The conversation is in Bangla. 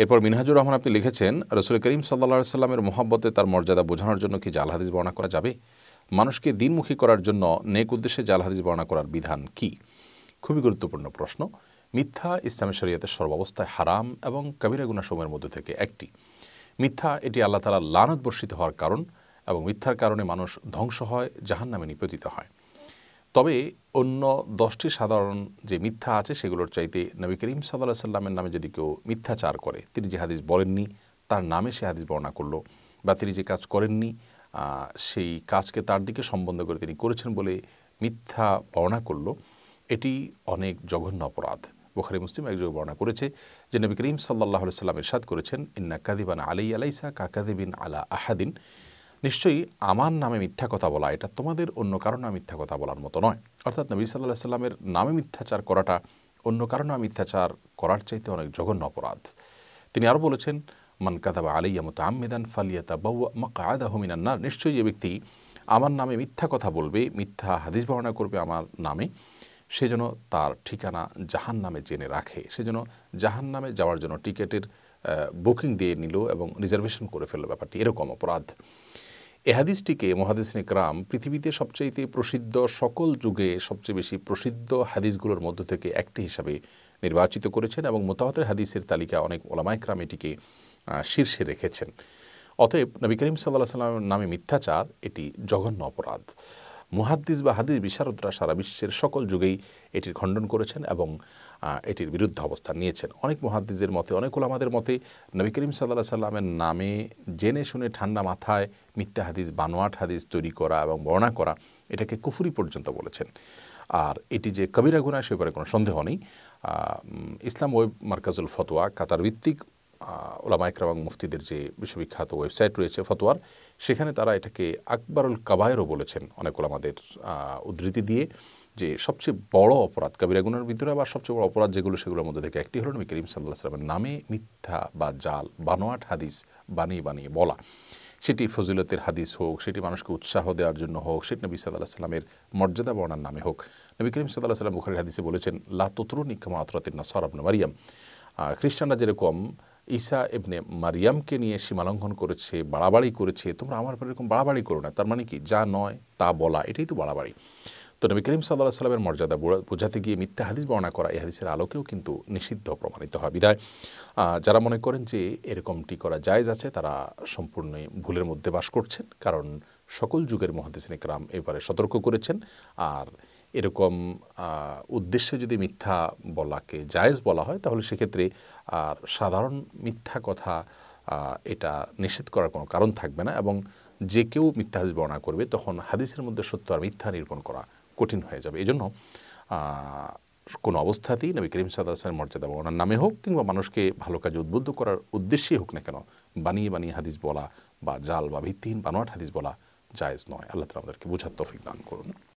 এরপর মিনহাজুর রহমান আপনি লিখেছেন রসুল করিম সাল্লা সাল্লামের মোহাব্বতে তার মর্যাদা বোঝানোর জন্য কি জাল হাদিস বর্ণনা করা যাবে মানুষকে দিনমুখী করার জন্য নেক উদ্দেশ্যে জাল হাদিস বর্ণনা করার বিধান কি খুবই গুরুত্বপূর্ণ প্রশ্ন মিথ্যা ইসলামের শরীয়তের সর্বাবস্থায় হারাম এবং কাবিরা গুণাসমূহের মধ্যে থেকে একটি মিথ্যা এটি আল্লাহ তালা লানত বর্ষিত হওয়ার কারণ এবং মিথ্যার কারণে মানুষ ধ্বংস হয় জাহান্নামে নিপতিত হয় তবে অন্য দশটি সাধারণ যে মিথ্যা আছে সেগুলোর চাইতে নবী করিম সাল্লাহ সাল্লামের নামে যদি কেউ মিথ্যাচার করে তিনি যে হাদিস বলেননি তার নামে সে হাদিস বর্ণনা করলো বা তিনি যে কাজ করেননি সেই কাজকে তার দিকে সম্বন্ধ করে তিনি করেছেন বলে মিথ্যা বর্ণনা করলো এটি অনেক জঘন্য অপরাধ বোখারি মুসলিম একজন বর্ণনা করেছে যে নবী করিম সাল্লাহ সাল্লাম ইরশাদ করেছেন ইন্না কাদিবান আলাই আলাইসা কাকাদিবিন আলা আহাদিন নিশ্চয়ই আমার নামে মিথ্যা কথা বলা এটা তোমাদের অন্য কারো নামে মিথ্যা কথা বলার মতো নয় অর্থাৎ নবী সাল্লাহ সাল্লামের নামে মিথ্যাচার করাটা অন্য কারো নামে মিথ্যাচার করার চাইতে অনেক জঘন্য অপরাধ তিনি আরও বলেছেন মান বা আলিয়া মতো আমিদান ফালিয়াতা বউ মাকা আদা না নিশ্চয়ই যে ব্যক্তি আমার নামে মিথ্যা কথা বলবে মিথ্যা হাদিস বর্ণনা করবে আমার নামে সে যেন তার ঠিকানা জাহান নামে জেনে রাখে সে যেন জাহান নামে যাওয়ার জন্য টিকেটের বুকিং দিয়ে নিল এবং রিজার্ভেশন করে ফেলল ব্যাপারটি এরকম অপরাধ এহাদিসটিকে মহাদিসিন ক্রাম পৃথিবীতে সবচেয়ে প্রসিদ্ধ সকল যুগে সবচেয়ে বেশি প্রসিদ্ধ হাদিসগুলোর মধ্য থেকে একটি হিসাবে নির্বাচিত করেছেন এবং মোতাহতের হাদিসের তালিকা অনেক ওলামায়করাম এটিকে শীর্ষে রেখেছেন অতএব নবী করিম সাল্লাহ সাল্লামের নামে মিথ্যাচার এটি জঘন্য অপরাধ মুহাদ্দিস বা হাদিস বিশারদরা সারা বিশ্বের সকল যুগেই এটির খণ্ডন করেছেন এবং এটির বিরুদ্ধে অবস্থান নিয়েছেন অনেক মুহাদ্দিসের মতে অনেক ওলামাদের মতে নবী করিম সাল্লাহ সাল্লামের নামে জেনে শুনে ঠান্ডা মাথায় মিথ্যা হাদিস বানোয়াট হাদিস তৈরি করা এবং বর্ণনা করা এটাকে কুফুরি পর্যন্ত বলেছেন আর এটি যে কবিরা গুণা সে ব্যাপারে কোনো সন্দেহ নেই ইসলাম ওয়েব মার্কাজুল ফতোয়া কাতার ভিত্তিক ওলামা ইকরাম এবং মুফতিদের যে বিশ্ববিখ্যাত ওয়েবসাইট রয়েছে ফতোয়ার সেখানে তারা এটাকে আকবরুল কাবায়েরও বলেছেন অনেক ওলামাদের উদ্ধৃতি দিয়ে যে সবচেয়ে বড় অপরাধ কাবিরাগুনের ভিতরে আবার সবচেয়ে বড় অপরাধ যেগুলো সেগুলোর মধ্যে থেকে একটি হল নবী করিম সাল্লাহ সাল্লামের নামে মিথ্যা বা জাল বানোয়াট হাদিস বানিয়ে বানিয়ে বলা সেটি ফজিলতের হাদিস হোক সেটি মানুষকে উৎসাহ দেওয়ার জন্য হোক সেটি নবী সাল্লাহ সাল্লামের মর্যাদা বর্ণার নামে হোক নবী করিম সাল্লাহ সাল্লাম বুখারের হাদিসে বলেছেন লা ততরু নিক্ষমা আতরাতির নাসর আবনা মারিয়াম খ্রিস্টানরা যেরকম ঈসা এবনে মারিয়ামকে নিয়ে সীমালঙ্ঘন করেছে বাড়াবাড়ি করেছে তোমরা আমার পরে এরকম বাড়াবাড়ি করো না তার মানে কি যা নয় তা বলা এটাই তো বাড়াবাড়ি তো নবী করিম সাল্লাহ সাল্লামের মর্যাদা বোঝাতে গিয়ে মিথ্যা হাদিস বর্ণনা করা এই হাদিসের আলোকেও কিন্তু নিষিদ্ধ প্রমাণিত হয় বিদায় যারা মনে করেন যে এরকমটি করা জায়জ আছে তারা সম্পূর্ণই ভুলের মধ্যে বাস করছেন কারণ সকল যুগের মহাদিসিন একরাম এবারে সতর্ক করেছেন আর এরকম উদ্দেশ্যে যদি মিথ্যা বলাকে জায়েজ বলা হয় তাহলে সেক্ষেত্রে আর সাধারণ মিথ্যা কথা এটা নিষেধ করার কোনো কারণ থাকবে না এবং যে কেউ মিথ্যা হাদিস বর্ণনা করবে তখন হাদিসের মধ্যে সত্য আর মিথ্যা নিরূপণ করা কঠিন হয়ে যাবে এই জন্য কোনো অবস্থাতেই নবী করিম সাদাসের মর্যাদা বর্ণার নামে হোক কিংবা মানুষকে ভালো কাজে উদ্বুদ্ধ করার উদ্দেশ্যেই হোক না কেন বানিয়ে বানিয়ে হাদিস বলা বা জাল বা ভিত্তিহীন বানোয়াট হাদিস বলা জায়েজ নয় আল্লাহ তালা আমাদেরকে বোঝার তৌফিক দান করুন